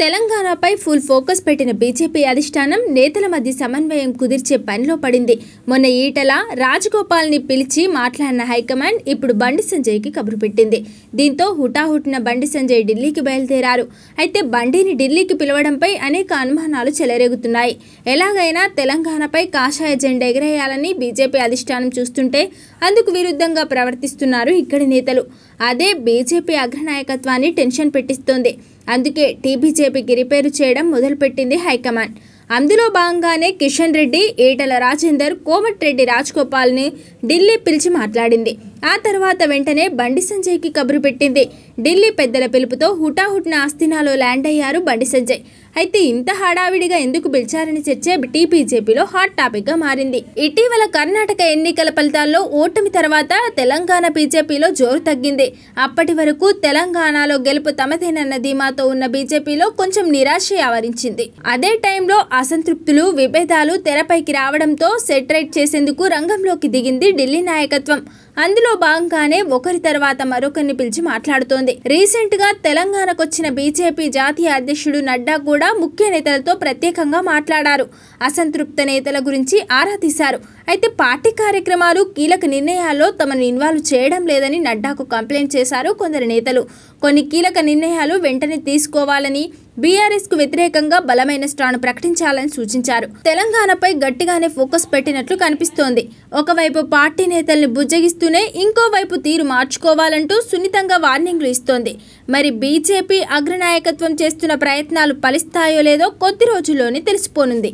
తెలంగాణపై full focus పెట్టిన BJP అధిష్టానం నేతల మధ్య సమన్వయం కుదిర్చే పనిలో పడింది మొన్న ఈటల రాజగోపాల్ని పిలిచి మాట్లాడిన హైకమాండ్ ఇప్పుడు బండి సంజయ్కి కబురు పెట్టింది దీంతో హుటాహుటిన బండి సంజయ్ ఢిల్లీకి బయలుదేరారు అయితే బండిని ఢిల్లీకి పిలవడంపై అనేక అనుమానాలు చెలరేగుతున్నాయి ఎలాగైనా తెలంగాణపై కాషాయ జెండా ఎగరేయాలని బీజేపీ అధిష్టానం చూస్తుంటే అందుకు విరుద్ధంగా ప్రవర్తిస్తున్నారు ఇక్కడి నేతలు అదే బీజేపీ అగ్రనాయకత్వాన్ని టెన్షన్ పెట్టిస్తోంది అందుకే టీబీజేపీకి రిపేరు చేయడం మొదలుపెట్టింది హైకమాండ్ అందులో భాగంగానే కిషన్ రెడ్డి ఈటల రాజేందర్ కోమటిరెడ్డి రాజ్గోపాల్ని ఢిల్లీ పిలిచి మాట్లాడింది ఆ తర్వాత వెంటనే బండి సంజయ్కి కబురు పెట్టింది ఢిల్లీ పెద్దల పిలుపుతో హుటాహుటిన ఆస్తినాలో ల్యాండ్ అయ్యారు బండి సంజయ్ అయితే ఇంత హడావిడిగా ఎందుకు పిలిచారని చర్చ టీపీజేపీలో హాట్ టాపిక్గా మారింది ఇటీవల కర్ణాటక ఎన్నికల ఫలితాల్లో ఓటమి తర్వాత తెలంగాణ బీజేపీలో జోరు తగ్గింది అప్పటి వరకు తెలంగాణలో గెలుపు తమదేనన్న ధీమాతో ఉన్న బీజేపీలో కొంచెం నిరాశ ఆవరించింది అదే టైంలో అసంతృప్తులు విభేదాలు తెరపైకి రావడంతో సెటరేట్ చేసేందుకు రంగంలోకి దిగింది ఢిల్లీ నాయకత్వం అందులో భాగంగానే ఒకరి తర్వాత మరొకరిని పిలిచి మాట్లాడుతోంది రీసెంట్ గా తెలంగాణకు వచ్చిన బీజేపీ జాతీయ అధ్యక్షుడు నడ్డా కూడా ముఖ్య నేతలతో ప్రత్యేకంగా మాట్లాడారు అసంతృప్త నేతల గురించి ఆరా తీశారు అయితే పార్టీ కార్యక్రమాలు కీలక నిర్ణయాల్లో తమను ఇన్వాల్వ్ చేయడం లేదని నడ్డాకు కంప్లైంట్ చేశారు కొందరు నేతలు కొన్ని కీలక నిర్ణయాలు వెంటనే తీసుకోవాలని బీఆర్ఎస్ కు వ్యతిరేకంగా బలమైన స్టాండ్ ప్రకటించాలని సూచించారు తెలంగాణపై గట్టిగానే ఫోకస్ పెట్టినట్లు కనిపిస్తోంది ఒకవైపు పార్టీ నేతల్ని బుజ్జగిస్తూనే ఇంకోవైపు తీరు మార్చుకోవాలంటూ సున్నితంగా వార్నింగ్లు ఇస్తోంది మరి బీజేపీ అగ్రనాయకత్వం చేస్తున్న ప్రయత్నాలు ఫలిస్తాయో లేదో కొద్ది రోజుల్లోనే తెలిసిపోనుంది